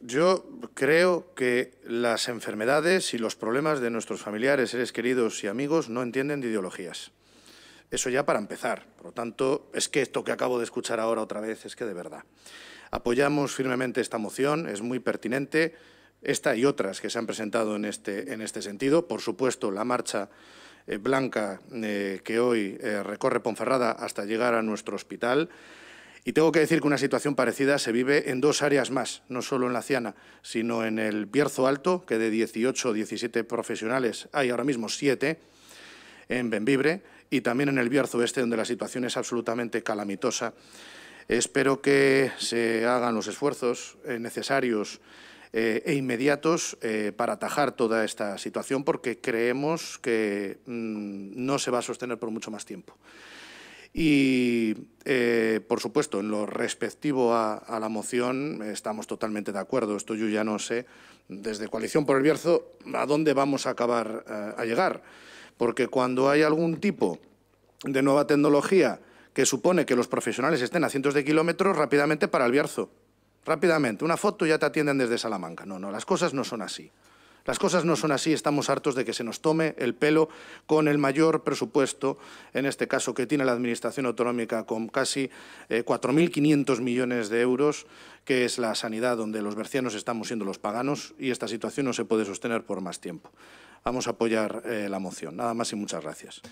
Yo creo que las enfermedades y los problemas de nuestros familiares, seres queridos y amigos no entienden de ideologías. Eso ya para empezar. Por lo tanto, es que esto que acabo de escuchar ahora otra vez es que de verdad. Apoyamos firmemente esta moción, es muy pertinente, esta y otras que se han presentado en este, en este sentido. Por supuesto, la marcha eh, blanca eh, que hoy eh, recorre Ponferrada hasta llegar a nuestro hospital. Y tengo que decir que una situación parecida se vive en dos áreas más, no solo en la Ciana, sino en el Bierzo Alto, que de 18 o 17 profesionales hay ahora mismo 7 en Benvibre, y también en el Bierzo Este, donde la situación es absolutamente calamitosa. Espero que se hagan los esfuerzos eh, necesarios eh, e inmediatos eh, para atajar toda esta situación, porque creemos que mm, no se va a sostener por mucho más tiempo. Y, eh, por supuesto, en lo respectivo a, la moción estamos totalmente de acuerdo. Esto yo ya no sé, desde Coalición por el Bierzo, a dónde vamos a acabar eh, a llegar. Porque cuando hay algún tipo de nueva tecnología que supone que los profesionales estén a cientos de kilómetros, rápidamente para el Bierzo. Rápidamente, una foto ya te atienden desde Salamanca. No, no, las cosas no son así. Las cosas no son así, estamos hartos de que se nos tome el pelo con el mayor presupuesto, en este caso que tiene la Administración Autonómica, con casi 4.500 eh, millones de euros, que es la sanidad donde los bercianos estamos siendo los paganos y esta situación no se puede sostener por más tiempo. Vamos a apoyar eh, la moción. Nada más y muchas gracias.